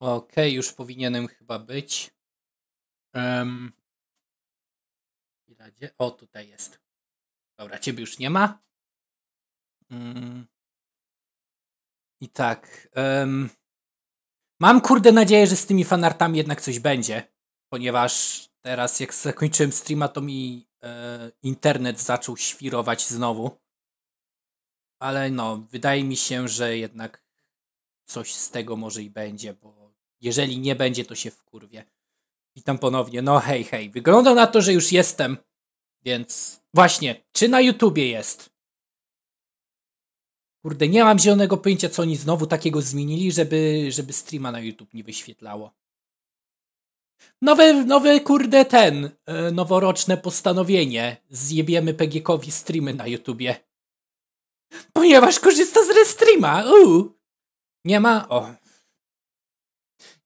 Okej, okay, już powinienem chyba być. Um, gdzie? O, tutaj jest. Dobra, ciebie już nie ma. Mm. I tak. Um, mam kurde nadzieję, że z tymi fanartami jednak coś będzie, ponieważ teraz jak zakończyłem streama, to mi e, internet zaczął świrować znowu. Ale no, wydaje mi się, że jednak coś z tego może i będzie, bo jeżeli nie będzie, to się wkurwie. Witam ponownie. No hej, hej. Wygląda na to, że już jestem. Więc właśnie, czy na YouTubie jest? Kurde, nie mam zielonego pojęcia, co oni znowu takiego zmienili, żeby, żeby streama na YouTube nie wyświetlało. Nowy, nowy kurde ten, e, noworoczne postanowienie. Zjebiemy Pegiekowi streamy na YouTubie. Ponieważ korzysta z restreama. Uu. Nie ma? O,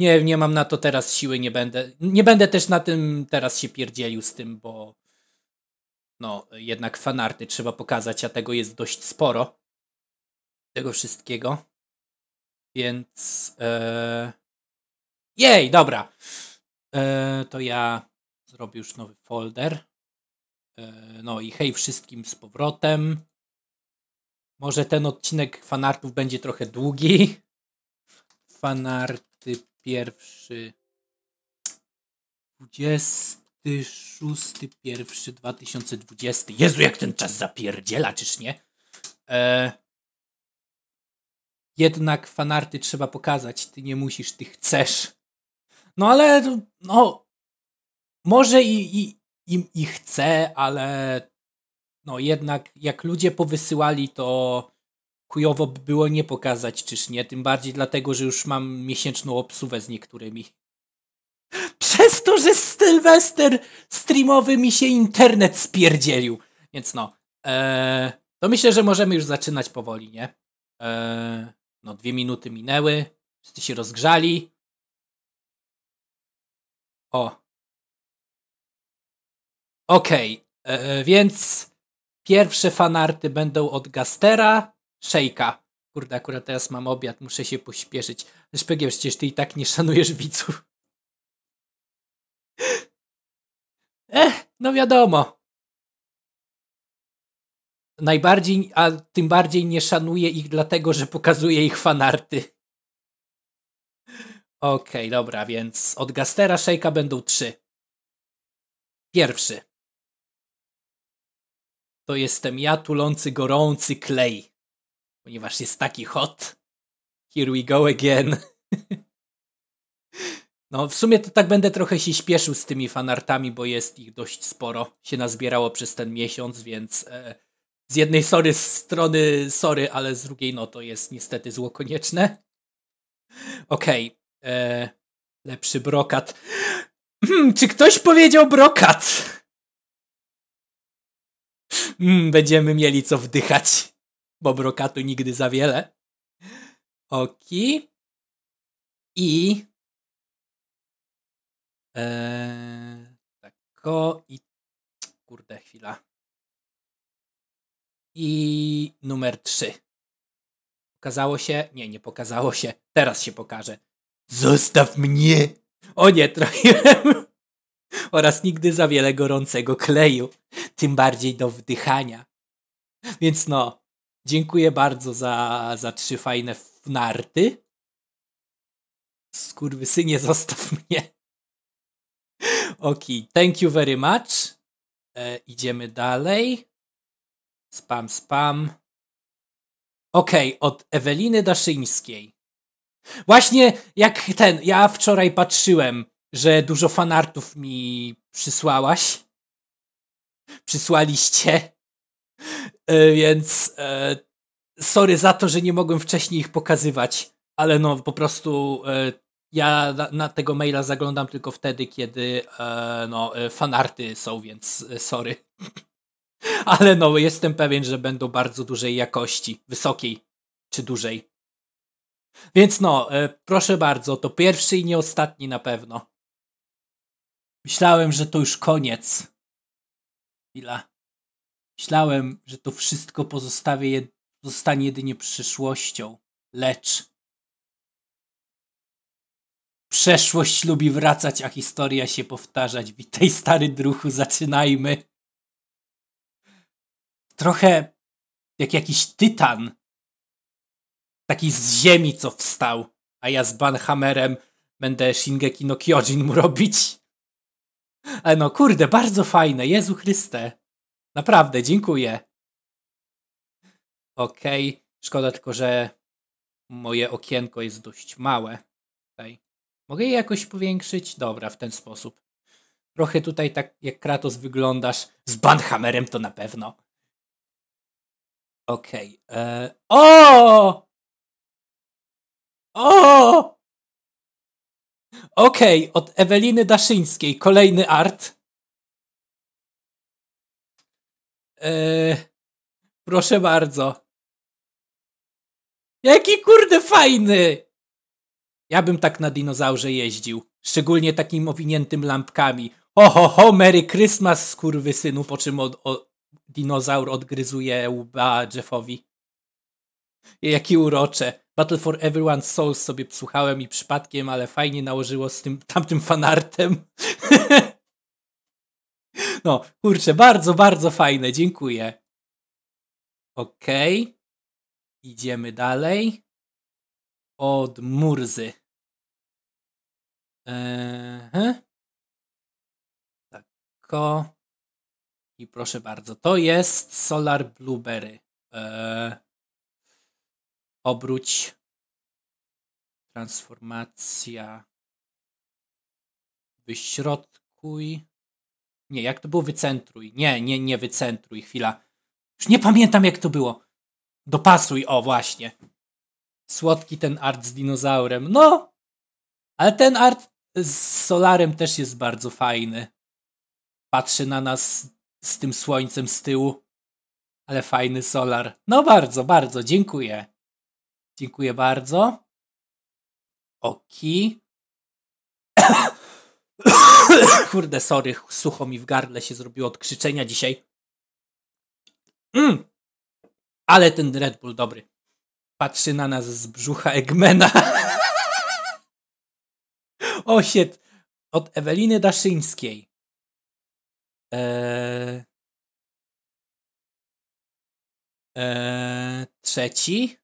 nie, nie mam na to teraz siły, nie będę. Nie będę też na tym teraz się pierdzielił z tym, bo no, jednak fanarty trzeba pokazać, a tego jest dość sporo. Tego wszystkiego. Więc. E... Jej, dobra. E, to ja zrobię już nowy folder. E, no i hej wszystkim z powrotem. Może ten odcinek fanartów będzie trochę długi. Fanart 21 26 2020. Jezu, jak ten czas zapierdziela, czyż nie? E... Jednak fanarty trzeba pokazać. Ty nie musisz, ty chcesz. No ale, no, może i, i, i, i chcę, ale no jednak jak ludzie powysyłali to kujowo by było nie pokazać czyż nie, tym bardziej dlatego, że już mam miesięczną obsuwę z niektórymi. Przez to, że Sylwester streamowy mi się internet spierdzielił. Więc no, eee, to myślę, że możemy już zaczynać powoli, nie? E, no, dwie minuty minęły, wszyscy się rozgrzali. O. Okej, okay. Eee, więc pierwsze fanarty będą od Gastera, szejka. Kurde, akurat teraz mam obiad, muszę się pośpieszyć. Szpegiel, przecież ty i tak nie szanujesz widzów. Eh, no wiadomo. Najbardziej, a tym bardziej nie szanuję ich dlatego, że pokazuję ich fanarty. Okej, okay, dobra, więc od Gastera Szejka będą trzy. Pierwszy. To jestem ja tulący gorący klej ponieważ jest taki hot. Here we go again. No, w sumie to tak będę trochę się śpieszył z tymi fanartami, bo jest ich dość sporo. Się nazbierało przez ten miesiąc, więc e, z jednej sorry, z strony sorry, ale z drugiej no to jest niestety zło konieczne. Okej. Okay. E, lepszy brokat. Hmm, czy ktoś powiedział brokat? Hmm, będziemy mieli co wdychać. Bobrokatu nigdy za wiele. Oki. I. Eee, tako i. Kurde, chwila. I numer 3. Pokazało się? Nie, nie pokazało się. Teraz się pokaże. Zostaw mnie! O nie, trochę. Oraz nigdy za wiele gorącego kleju, tym bardziej do wdychania. Więc no, Dziękuję bardzo za, za trzy fajne narty. Skurwysynie, zostaw mnie. ok, thank you very much. E, idziemy dalej. Spam, spam. Ok, od Eweliny Daszyńskiej. Właśnie jak ten, ja wczoraj patrzyłem, że dużo fanartów mi przysłałaś. Przysłaliście. E, więc e, sorry za to, że nie mogłem wcześniej ich pokazywać, ale no po prostu e, ja na, na, tego maila zaglądam tylko wtedy, kiedy e, no, e, fanarty są, więc e, sorry. Ale no, jestem pewien, że będą bardzo dużej jakości, wysokiej czy dużej. Więc no, e, proszę bardzo, to pierwszy i nie ostatni na pewno. Myślałem, że to już koniec. Chwila. Myślałem, że to wszystko pozostanie zostanie jedynie przyszłością, lecz przeszłość lubi wracać, a historia się powtarzać. Witaj stary druchu, zaczynajmy. Trochę jak jakiś tytan. Taki z ziemi, co wstał. A ja z Banhammerem będę Shingeki no Kyojin mu robić. A e no kurde, bardzo fajne, Jezu Chryste. Naprawdę, dziękuję. Okej, okay. szkoda tylko, że moje okienko jest dość małe. Tutaj. Mogę je jakoś powiększyć? Dobra, w ten sposób. Trochę tutaj tak jak Kratos wyglądasz z Banhammerem to na pewno. Okej. Okay. E, o! O! Okej, okay. od Eweliny Daszyńskiej kolejny art. Eee, proszę bardzo. Jaki kurde fajny! Ja bym tak na dinozaurze jeździł. Szczególnie takim owiniętym lampkami. Ho, ho, ho, Merry Christmas, synu, po czym od, dinozaur odgryzuje łba Jeffowi. Jaki urocze. Battle for Everyone's Souls sobie psuchałem i przypadkiem, ale fajnie nałożyło z tym tamtym fanartem. No, kurczę, bardzo, bardzo fajne, dziękuję. Okej. Okay. Idziemy dalej. Od Murzy. Eee, I proszę bardzo, to jest Solar Blueberry. Eee, obróć. Transformacja. Wyśrodkuj. Nie, jak to było wycentruj. Nie, nie, nie wycentruj. Chwila. Już nie pamiętam jak to było. Dopasuj, o właśnie. Słodki ten art z dinozaurem. No! Ale ten art z Solarem też jest bardzo fajny. Patrzy na nas z tym słońcem z tyłu. Ale fajny Solar. No bardzo, bardzo, dziękuję. Dziękuję bardzo. Oki. Kurde, sorry, sucho mi w gardle się zrobiło od krzyczenia dzisiaj. Mm. Ale ten Red Bull dobry. Patrzy na nas z brzucha Eggmana. Osied od Eweliny Daszyńskiej. Eee... Eee... Trzeci.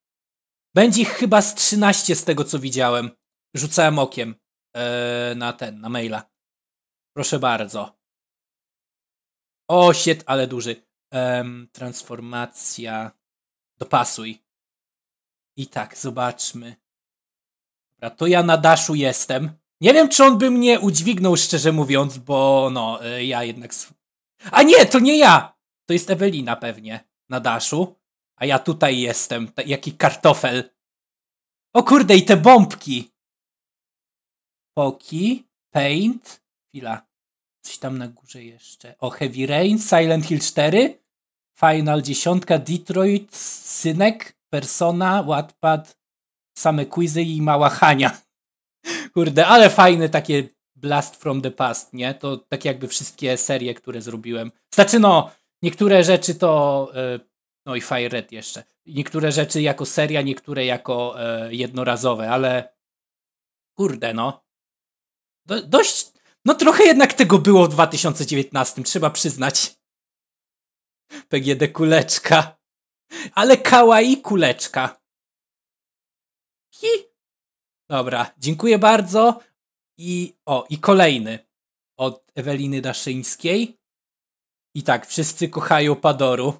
Będzie ich chyba z 13 z tego co widziałem. Rzucałem okiem. E, na ten, na maila. Proszę bardzo. O, shit, ale duży. transformacja. Dopasuj. I tak, zobaczmy. Dobra, to ja na daszu jestem. Nie wiem, czy on by mnie udźwignął, szczerze mówiąc, bo no, e, ja jednak... A nie, to nie ja! To jest Ewelina pewnie, na daszu. A ja tutaj jestem, jaki kartofel. O kurde, i te bombki! Poki, Paint, chwila, coś tam na górze jeszcze. O, Heavy Rain, Silent Hill 4, Final 10, Detroit, Synek, Persona, Wattpad, same quizy i mała Hania. Kurde, ale fajne takie Blast from the Past, nie? To tak jakby wszystkie serie, które zrobiłem. Znaczy no, niektóre rzeczy to... E, no i Fire Red jeszcze. Niektóre rzeczy jako seria, niektóre jako e, jednorazowe, ale kurde no, do, dość. No trochę jednak tego było w 2019, trzeba przyznać. PGD kuleczka. Ale kała i kuleczka. Hi. Dobra, dziękuję bardzo. I o, i kolejny od Eweliny Daszyńskiej. I tak, wszyscy kochają Padoru.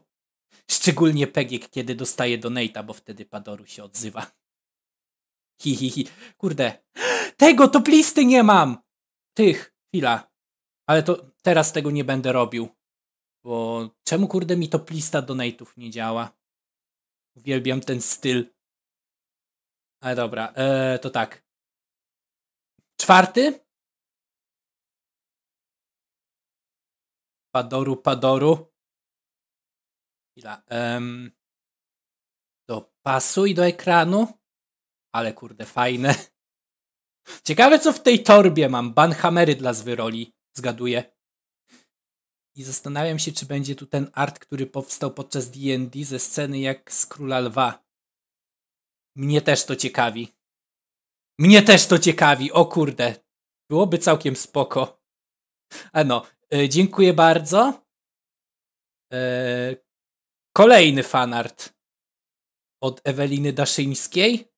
Szczególnie Pegiek, kiedy dostaje donate'a, bo wtedy Padoru się odzywa. Hi, hi, hi. Kurde. Tego to listy nie mam! Tych, chwila. Ale to teraz tego nie będę robił. Bo czemu kurde mi to lista donate'ów nie działa? Uwielbiam ten styl. Ale dobra, e, to tak. Czwarty? Padoru, padoru. Chwila. pasu i do ekranu. Ale kurde, fajne. Ciekawe, co w tej torbie mam. Banhamery dla zwyroli, zgaduję. I zastanawiam się, czy będzie tu ten art, który powstał podczas D&D ze sceny jak z Króla Lwa. Mnie też to ciekawi. Mnie też to ciekawi, o kurde. Byłoby całkiem spoko. A e, no, e, dziękuję bardzo. E, kolejny fanart od Eweliny Daszyńskiej.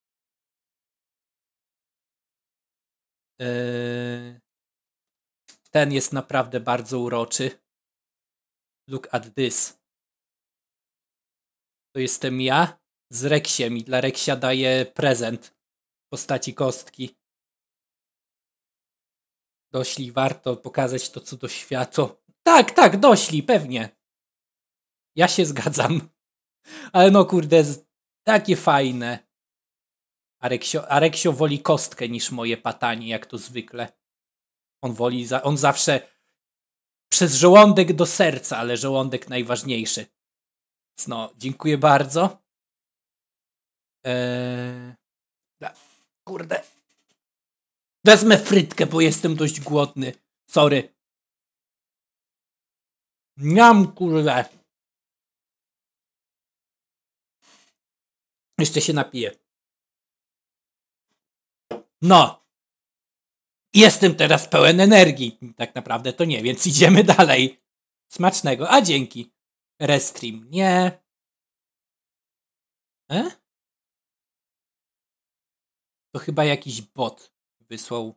Yy, ten jest naprawdę bardzo uroczy. Look at this. To jestem ja z Reksiem i dla Reksia daję prezent w postaci kostki. Dośli, warto pokazać to do światu. Tak, tak, dośli, pewnie. Ja się zgadzam. Ale no kurde, takie fajne. Areksio, Areksio woli kostkę niż moje patanie, jak to zwykle. On woli, za, on zawsze przez żołądek do serca, ale żołądek najważniejszy. Więc no, dziękuję bardzo. Eee, da, kurde. Wezmę frytkę, bo jestem dość głodny. Sorry. Miam, kurde. Jeszcze się napiję. No, jestem teraz pełen energii. Tak naprawdę to nie, więc idziemy dalej. Smacznego. A dzięki. Restream. Nie. E? To chyba jakiś bot wysłał.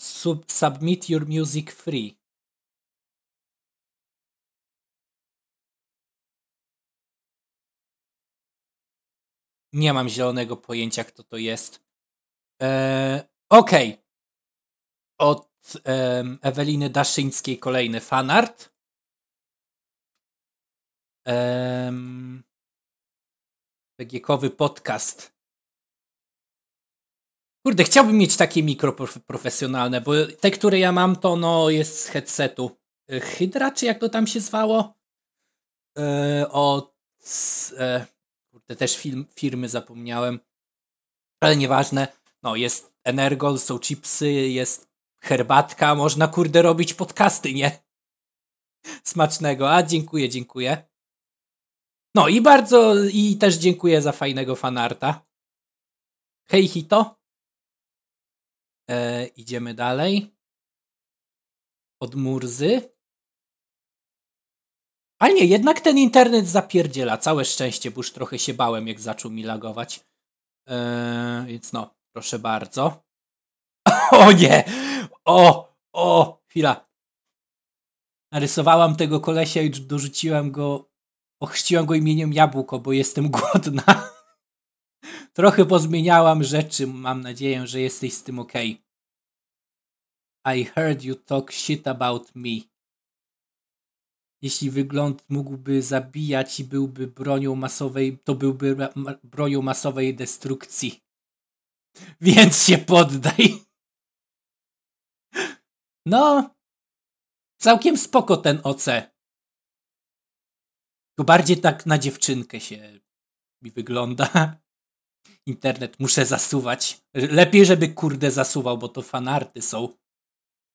Sub submit your music free. Nie mam zielonego pojęcia, kto to jest. E, okej. Okay. Od e, Eweliny Daszyńskiej kolejny fanart. E, podcast. Kurde, chciałbym mieć takie mikroprofesjonalne, bo te, które ja mam, to no jest z headsetu. E, Hydra, czy jak to tam się zwało? E, od. E, kurde, też film, firmy zapomniałem. Ale nieważne no jest Energol, są chipsy, jest herbatka, można kurde robić podcasty, nie? Smacznego, a dziękuję, dziękuję. No i bardzo, i też dziękuję za fajnego fanarta. Hej Hito. E, idziemy dalej. Od Murzy. Ale nie, jednak ten internet zapierdziela. Całe szczęście, bo już trochę się bałem, jak zaczął mi lagować. E, więc no, Proszę bardzo. O nie! O! O! Chwila. Narysowałam tego kolesia i dorzuciłam go. Ochrzciłam go imieniem Jabłko, bo jestem głodna. Trochę pozmieniałam rzeczy. Mam nadzieję, że jesteś z tym ok. I heard you talk shit about me. Jeśli wygląd mógłby zabijać i byłby bronią masowej, to byłby bronią masowej destrukcji. Więc się poddaj. No, całkiem spoko ten OC. To bardziej tak na dziewczynkę się mi wygląda. Internet muszę zasuwać. Lepiej, żeby kurde zasuwał, bo to fanarty są.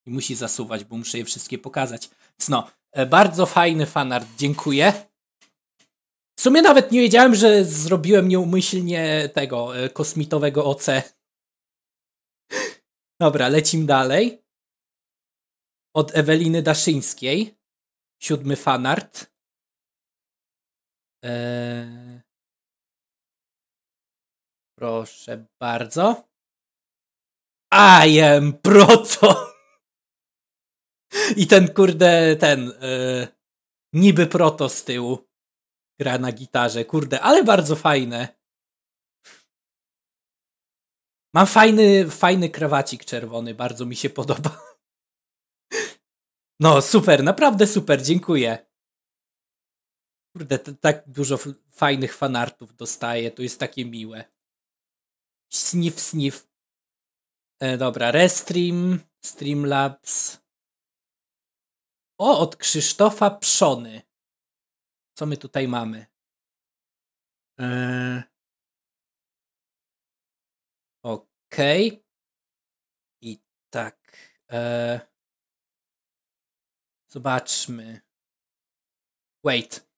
I musi zasuwać, bo muszę je wszystkie pokazać. no, bardzo fajny fanart, dziękuję. W sumie nawet nie wiedziałem, że zrobiłem nieumyślnie tego e, kosmitowego OC. Dobra, lecimy dalej. Od Eweliny Daszyńskiej. Siódmy fanart. E, proszę bardzo. I am proto. I ten kurde, ten. E, niby proto z tyłu gra na gitarze. Kurde, ale bardzo fajne. Mam fajny, fajny krawacik czerwony, bardzo mi się podoba. No, super, naprawdę super, dziękuję. Kurde, tak dużo fajnych fanartów dostaję, to jest takie miłe. Sniff, sniff. E, dobra, Restream, Streamlabs. O, od Krzysztofa Przony. Co my tutaj mamy? Eee... Okej. Okay. I tak. Eee... Zobaczmy. Wait.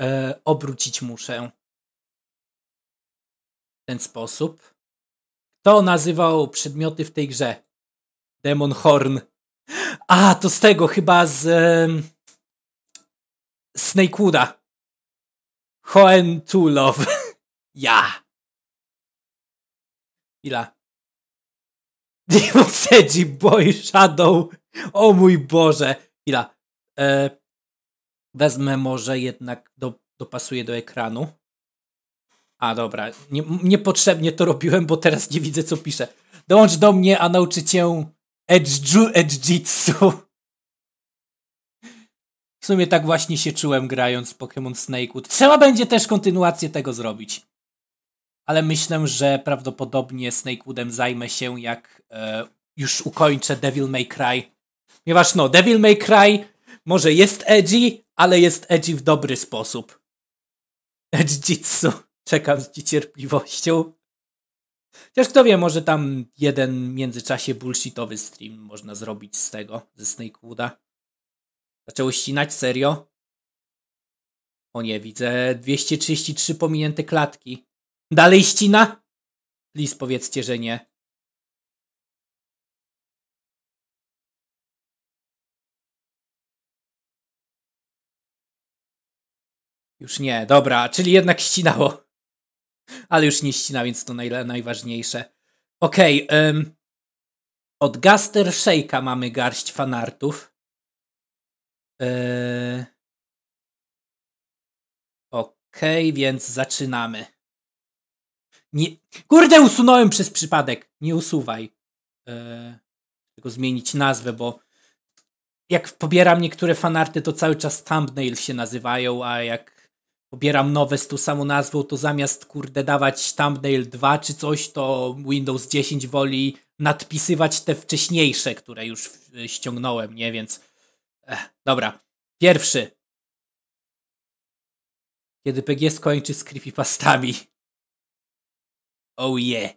Eee, obrócić muszę. W ten sposób. Kto nazywał przedmioty w tej grze? Demon Horn. A, to z tego chyba z. E, Snakewooda. Hohentulow. Ja. Ila? Demon Sedgy Boy Shadow. O mój Boże. Ila? E, wezmę może jednak do, dopasuję do ekranu. A dobra, nie, niepotrzebnie to robiłem, bo teraz nie widzę co piszę. Dołącz do mnie, a nauczy cię edżu, edżitsu. W sumie tak właśnie się czułem grając Pokémon Snake'u. Trzeba będzie też kontynuację tego zrobić. Ale myślę, że prawdopodobnie Snakewoodem zajmę się jak e, już ukończę Devil May Cry. Ponieważ no, Devil May Cry może jest edgy, ale jest edgy w dobry sposób. Edgy-jitsu. Czekam z cierpliwością. Chociaż kto wie, może tam jeden w międzyczasie bullshitowy stream można zrobić z tego, ze Snakewooda. Zaczęło ścinać serio? O nie, widzę 233 pominięte klatki. Dalej ścina? Please powiedzcie, że nie. Już nie, dobra, czyli jednak ścinało. Ale już nie ścina, więc to naj, najważniejsze. Okej, okay, um, od Gaster Shake'a mamy garść fanartów. Yy, okej, okay, więc zaczynamy. Nie... Kurde, usunąłem przez przypadek. Nie usuwaj. Yy... Tylko zmienić nazwę, bo jak pobieram niektóre fanarty, to cały czas thumbnail się nazywają, a jak pobieram nowe z tą samą nazwą, to zamiast kurde dawać thumbnail 2 czy coś, to Windows 10 woli nadpisywać te wcześniejsze, które już ściągnąłem, nie? Więc Ech, dobra. Pierwszy. Kiedy PG skończy z creepypastami. Oh yeah.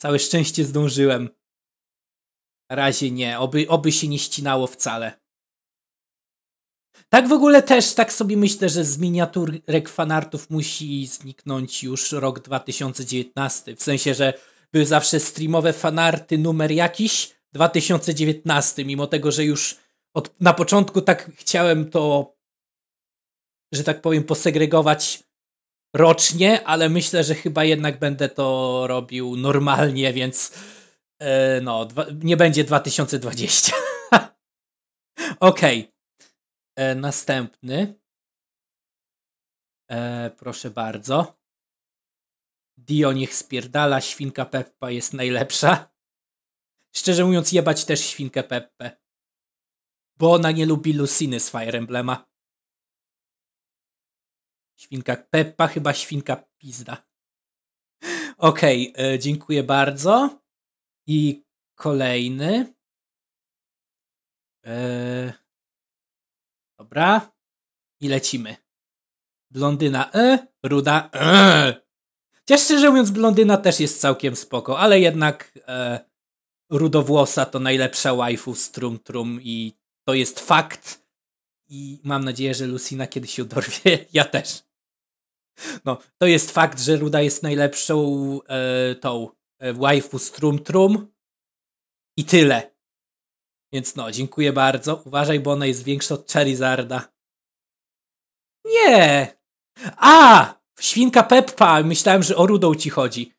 Całe szczęście zdążyłem. Na razie nie. Oby, oby się nie ścinało wcale. Tak w ogóle też, tak sobie myślę, że z miniaturek fanartów musi zniknąć już rok 2019. W sensie, że były zawsze streamowe fanarty numer jakiś 2019, mimo tego, że już od, na początku tak chciałem to, że tak powiem, posegregować rocznie, ale myślę, że chyba jednak będę to robił normalnie, więc e, no, dwa, nie będzie 2020. Okej. Okay. E, następny. E, proszę bardzo. Dio niech spierdala, świnka Peppa jest najlepsza. Szczerze mówiąc, jebać też świnkę Peppę. Bo ona nie lubi Luciny z Fire Emblema. Świnka Peppa, chyba świnka pizda. Okej, okay, e, dziękuję bardzo. I kolejny. E, dobra. I lecimy. Blondyna E, ruda E. Chociaż szczerze mówiąc, blondyna też jest całkiem spoko, ale jednak e, rudowłosa to najlepsza waifu z Trum Trum i to jest fakt i mam nadzieję, że Lucina kiedyś się dorwie. Ja też. No, to jest fakt, że Ruda jest najlepszą e, tą e, waifu Trum i tyle. Więc no, dziękuję bardzo. Uważaj, bo ona jest większa od Charizarda. Nie! A! Świnka Peppa! Myślałem, że o Rudą ci chodzi.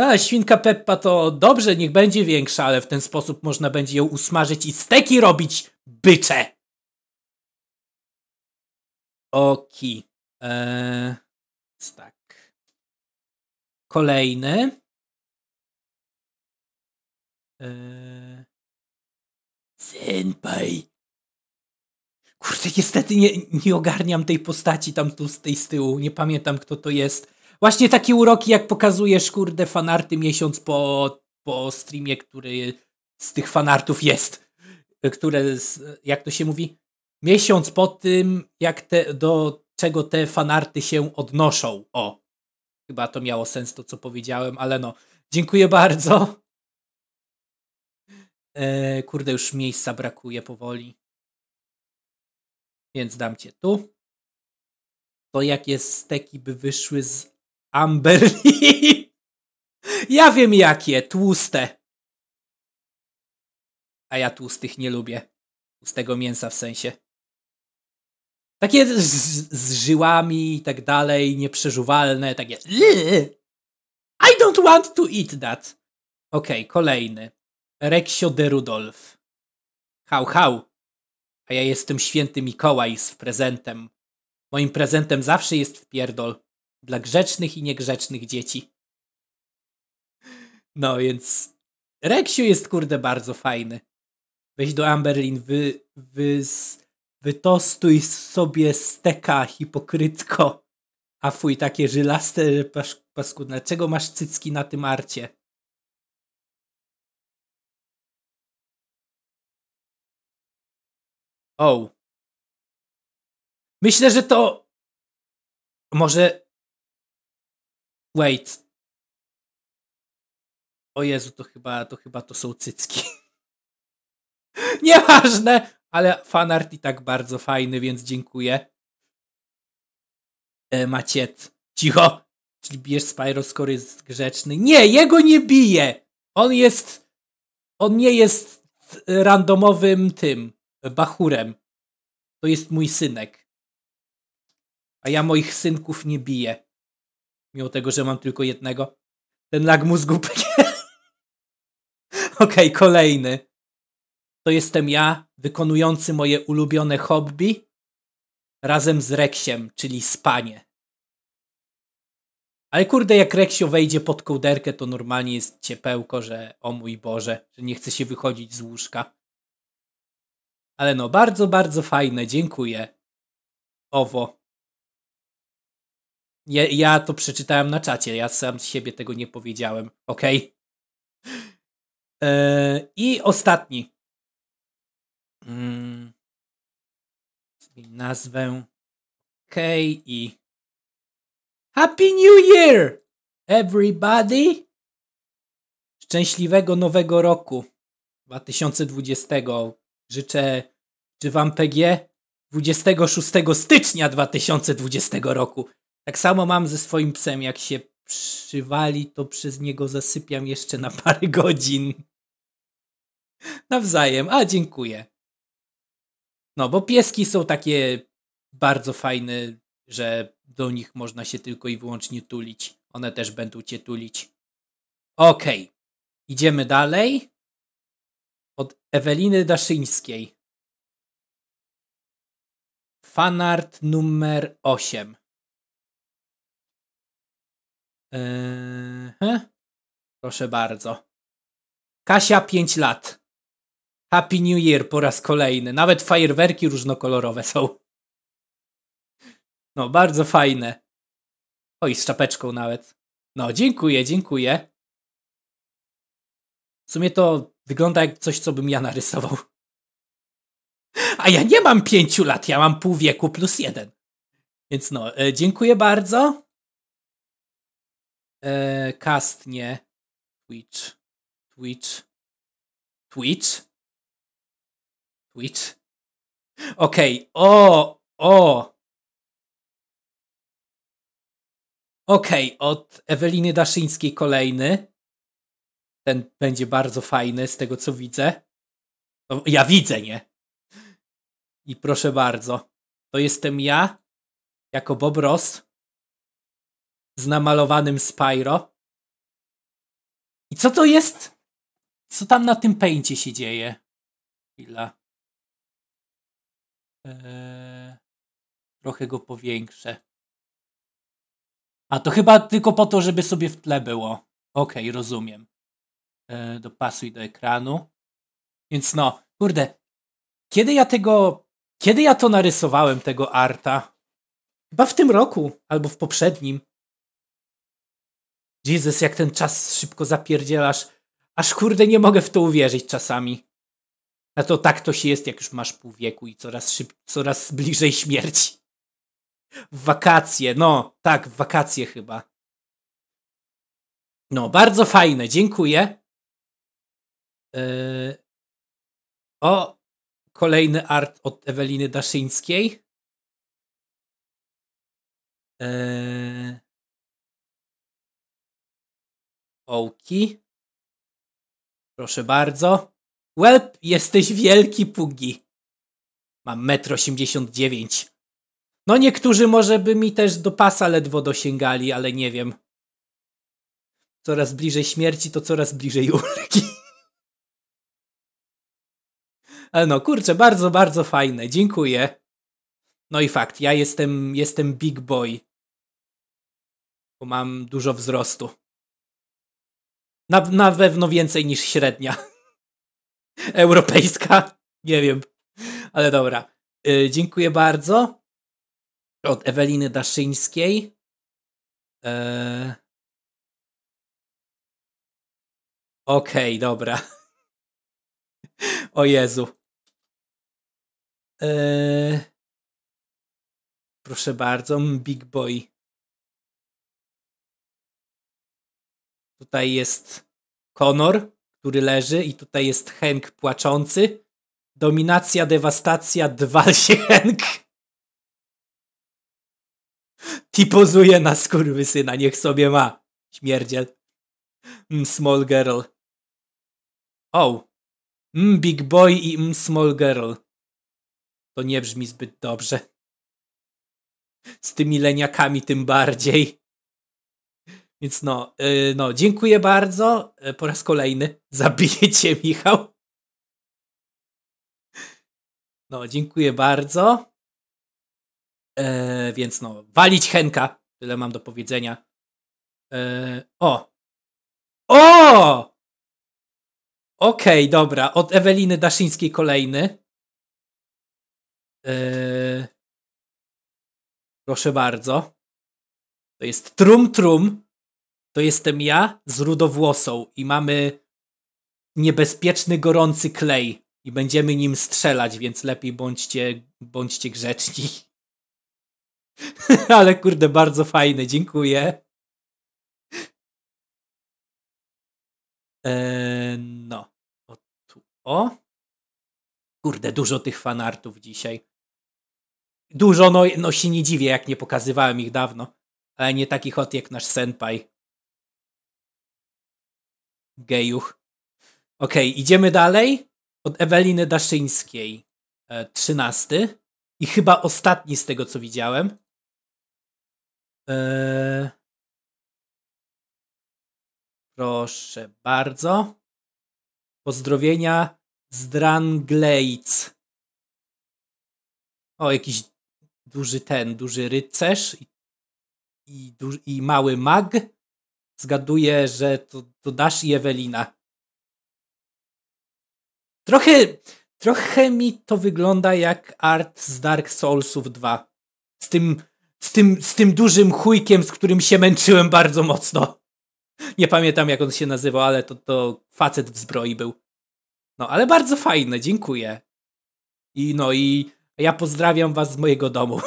A, świnka Peppa to dobrze, niech będzie większa, ale w ten sposób można będzie ją usmażyć i steki robić bycze. Oki. Eee, tak. Kolejny. Eee, senpai. Kurde, niestety nie, nie ogarniam tej postaci tam tu z tej z tyłu. Nie pamiętam kto to jest. Właśnie takie uroki, jak pokazujesz, kurde, fanarty miesiąc po, po streamie, który z tych fanartów jest które, jak to się mówi, miesiąc po tym, jak te, do czego te fanarty się odnoszą. O, chyba to miało sens to, co powiedziałem, ale no, dziękuję bardzo. E, kurde, już miejsca brakuje powoli. Więc dam cię tu. To jakie steki by wyszły z Amberly? ja wiem jakie, tłuste a ja tłustych nie lubię. Tłustego mięsa w sensie. Takie z, z żyłami i tak dalej, nieprzeżuwalne, takie I don't want to eat that. Okej, okay, kolejny. Rexio de Rudolf. Hał, hał. A ja jestem święty Mikołaj z prezentem. Moim prezentem zawsze jest wpierdol. Dla grzecznych i niegrzecznych dzieci. No więc Reksio jest kurde bardzo fajny weź do Amberlin, wy, wy, wytostuj sobie steka hipokrytko. A fuj, takie żylaste pas, paskudne. Czego masz cycki na tym arcie? O. Myślę, że to... Może... Wait. O Jezu, to chyba, to chyba to są cycki. Nieważne, ale fanart i tak bardzo fajny, więc dziękuję. E, Maciet, cicho. Czyli bijesz Spyro, skoro jest grzeczny. Nie, jego nie bije. On jest... On nie jest randomowym tym, bachurem. To jest mój synek. A ja moich synków nie biję. Mimo tego, że mam tylko jednego. Ten lag mózgu. Okej, okay, kolejny to jestem ja, wykonujący moje ulubione hobby razem z Reksiem, czyli spanie. Ale kurde, jak Reksio wejdzie pod kołderkę, to normalnie jest ciepełko, że o mój Boże, że nie chce się wychodzić z łóżka. Ale no, bardzo, bardzo fajne, dziękuję. Owo. Ja, ja to przeczytałem na czacie, ja sam z siebie tego nie powiedziałem, okej? Okay? E, I ostatni Mm, nazwę. K i Happy New Year everybody! Szczęśliwego nowego roku 2020. Życzę czy wam PG 26 stycznia 2020 roku. Tak samo mam ze swoim psem, jak się przywali, to przez niego zasypiam jeszcze na parę godzin. Nawzajem, a dziękuję. No, bo pieski są takie bardzo fajne, że do nich można się tylko i wyłącznie tulić. One też będą cię tulić. Okej. Okay. Idziemy dalej. Od Eweliny Daszyńskiej. Fanart numer 8. Eee, proszę bardzo. Kasia 5 lat. Happy New Year po raz kolejny. Nawet fajerwerki różnokolorowe są. No, bardzo fajne. Oj, z czapeczką nawet. No, dziękuję, dziękuję. W sumie to wygląda jak coś, co bym ja narysował. A ja nie mam pięciu lat, ja mam pół wieku plus jeden. Więc no, e, dziękuję bardzo. E, cast nie. Twitch. Twitch. Twitch. Twitch. Okej, okay. o, o. Okej, okay. od Eweliny Daszyńskiej kolejny. Ten będzie bardzo fajny z tego co widzę. No, ja widzę, nie? I proszę bardzo, to jestem ja, jako Bob Ross, z namalowanym Spyro. I co to jest? Co tam na tym pęcie się dzieje? Chwila. Eee, trochę go powiększę. A to chyba tylko po to, żeby sobie w tle było. Okej, okay, rozumiem. Eee, dopasuj do ekranu. Więc no, kurde, kiedy ja tego, kiedy ja to narysowałem, tego arta? Chyba w tym roku, albo w poprzednim. Jezus, jak ten czas szybko zapierdzielasz. Aż kurde nie mogę w to uwierzyć czasami. No to tak to się jest, jak już masz pół wieku i coraz, szyb, coraz bliżej śmierci. W wakacje, no tak, w wakacje chyba. No, bardzo fajne, dziękuję. Yy... O, kolejny art od Eweliny Daszyńskiej. Yy... Ołki. Proszę bardzo. Welp, jesteś wielki Pugi. Mam metro osiemdziesiąt dziewięć. No niektórzy może by mi też do pasa ledwo dosięgali, ale nie wiem. Coraz bliżej śmierci, to coraz bliżej ulgi. Ale no, kurczę, bardzo, bardzo fajne. Dziękuję. No i fakt, ja jestem, jestem big boy. Bo mam dużo wzrostu. Na, na pewno więcej niż średnia. Europejska? Nie wiem. Ale dobra. Yy, dziękuję bardzo. Od Eweliny Daszyńskiej. Yy... Okej, okay, dobra. O Jezu. Yy... Proszę bardzo, Big Boy. Tutaj jest Konor który leży i tutaj jest Henk płaczący. Dominacja, dewastacja, dwal się Henk. Ti pozuje na syna, niech sobie ma. Śmierdziel. Mm, small girl. Oh. Mm, big boy i mm, small girl. To nie brzmi zbyt dobrze. Z tymi leniakami tym bardziej. Więc no, yy, no, dziękuję bardzo. E, po raz kolejny zabijecie Michał. No, dziękuję bardzo. E, więc no, walić Henka. Tyle mam do powiedzenia. E, o! O! Okej, okay, dobra. Od Eweliny Daszyńskiej kolejny. Proszę bardzo. To jest Trum Trum to jestem ja z rudowłosą i mamy niebezpieczny gorący klej i będziemy nim strzelać, więc lepiej bądźcie, bądźcie grzeczni. Ale kurde, bardzo fajne, dziękuję. Eee, no, o tu, o. Kurde, dużo tych fanartów dzisiaj. Dużo, no, no się nie dziwię, jak nie pokazywałem ich dawno. Ale nie takich hot jak nasz senpai gejuch. Okej, okay, idziemy dalej. Od Eweliny Daszyńskiej, e, trzynasty i chyba ostatni z tego, co widziałem. Eee... Proszę bardzo. Pozdrowienia z Dranglejc. O, jakiś duży ten, duży rycerz i, i, duży, i mały mag zgaduję, że to, to Dasz i Ewelina. Trochę, trochę mi to wygląda jak art z Dark Soulsów 2. Z tym, z tym, z tym dużym chujkiem, z którym się męczyłem bardzo mocno. Nie pamiętam jak on się nazywał, ale to, to facet w zbroi był. No, ale bardzo fajne, dziękuję. I no i ja pozdrawiam was z mojego domu.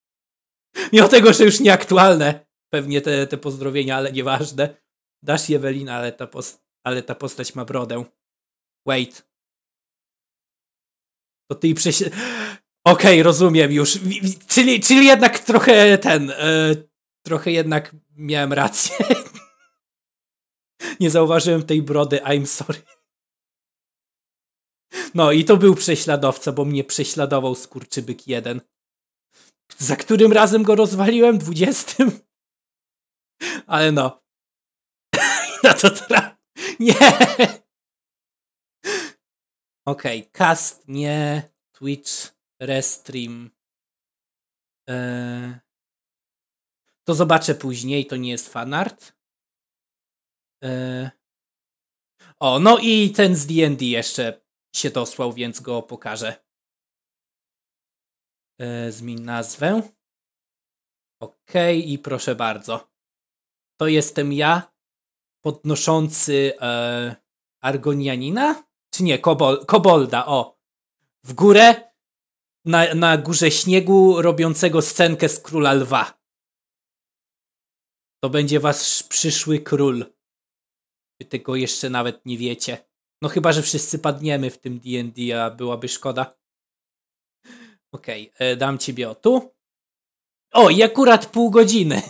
Mimo tego, że już nieaktualne pewnie te, te pozdrowienia, ale nieważne. Dasz Jewelina, ale ta, ale ta postać ma brodę. Wait. To ty prześle... Okej, okay, rozumiem już. Czyli, czyli jednak trochę ten... Yy, trochę jednak miałem rację. Nie zauważyłem tej brody, I'm sorry. No i to był prześladowca, bo mnie prześladował skurczybyk jeden. Za którym razem go rozwaliłem? Dwudziestym? Ale no. Na to tra... Nie! Okej, okay, cast nie, Twitch, restream. Eee... To zobaczę później, to nie jest fanart. Eee... O, no i ten z D&D jeszcze się dosłał, więc go pokażę. Eee, zmień nazwę. OK, i proszę bardzo to jestem ja podnoszący e, Argonianina? Czy nie, Kobol, Kobolda, o. W górę, na, na górze śniegu, robiącego scenkę z króla lwa. To będzie wasz przyszły król. Wy tego jeszcze nawet nie wiecie. No chyba, że wszyscy padniemy w tym D&D, a byłaby szkoda. Okej, okay, e, dam ciebie o tu. O, i akurat pół godziny.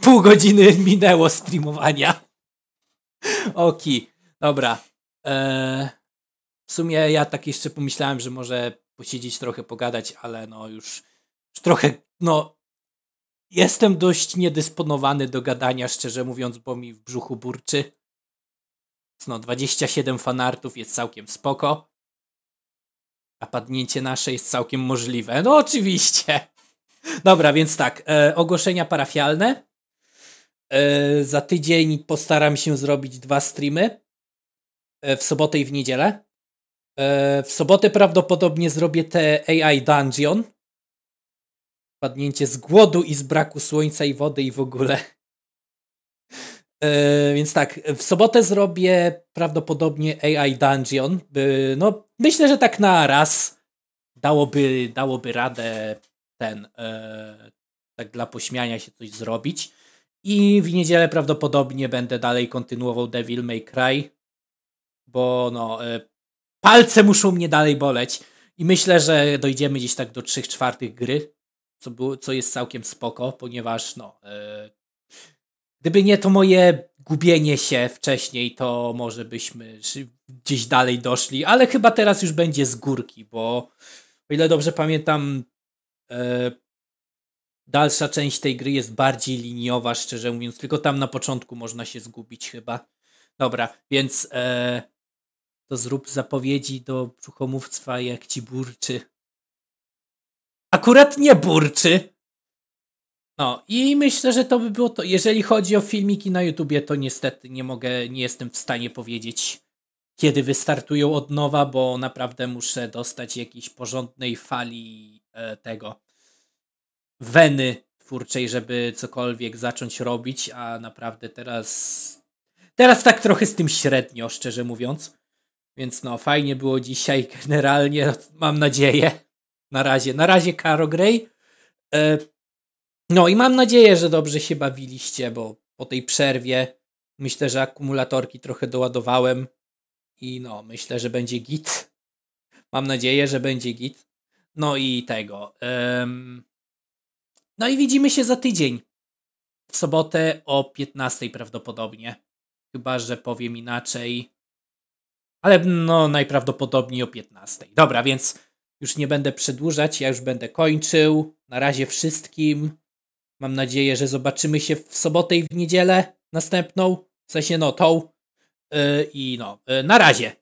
Pół godziny minęło streamowania. Oki, dobra. Eee, w sumie ja tak jeszcze pomyślałem, że może posiedzieć trochę, pogadać, ale no już, już trochę, no jestem dość niedysponowany do gadania, szczerze mówiąc, bo mi w brzuchu burczy. No 27 fanartów jest całkiem spoko. A padnięcie nasze jest całkiem możliwe. No oczywiście. Dobra, więc tak, e, ogłoszenia parafialne. E, za tydzień postaram się zrobić dwa streamy e, w sobotę i w niedzielę. E, w sobotę prawdopodobnie zrobię te AI Dungeon. Padnięcie z głodu i z braku słońca i wody i w ogóle. Więc tak, w sobotę zrobię prawdopodobnie AI Dungeon. No, myślę, że tak na raz dałoby, dałoby radę ten, tak dla pośmiania się coś zrobić. I w niedzielę prawdopodobnie będę dalej kontynuował Devil May Cry, bo no, e, palce muszą mnie dalej boleć. I myślę, że dojdziemy gdzieś tak do 3 czwartych gry, co, było, co jest całkiem spoko, ponieważ no, e, gdyby nie to moje gubienie się wcześniej, to może byśmy gdzieś dalej doszli, ale chyba teraz już będzie z górki, bo o ile dobrze pamiętam, e, dalsza część tej gry jest bardziej liniowa, szczerze mówiąc, tylko tam na początku można się zgubić chyba. Dobra, więc e, to zrób zapowiedzi do brzuchomówstwa, jak ci burczy. Akurat nie burczy! No i myślę, że to by było to. Jeżeli chodzi o filmiki na YouTubie, to niestety nie mogę, nie jestem w stanie powiedzieć, kiedy wystartują od nowa, bo naprawdę muszę dostać jakiejś porządnej fali e, tego weny twórczej, żeby cokolwiek zacząć robić, a naprawdę teraz. Teraz tak trochę z tym średnio, szczerze mówiąc. Więc no, fajnie było dzisiaj. Generalnie mam nadzieję. Na razie, na razie Caro Grey. E, no i mam nadzieję, że dobrze się bawiliście, bo po tej przerwie myślę, że akumulatorki trochę doładowałem i no, myślę, że będzie git. Mam nadzieję, że będzie git. No i tego. Um, no i widzimy się za tydzień. W sobotę o 15 prawdopodobnie. Chyba, że powiem inaczej. Ale no najprawdopodobniej o 15. Dobra, więc już nie będę przedłużać, ja już będę kończył. Na razie wszystkim. Mam nadzieję, że zobaczymy się w sobotę i w niedzielę następną. W sensie no tą. Yy, I no, yy, na razie.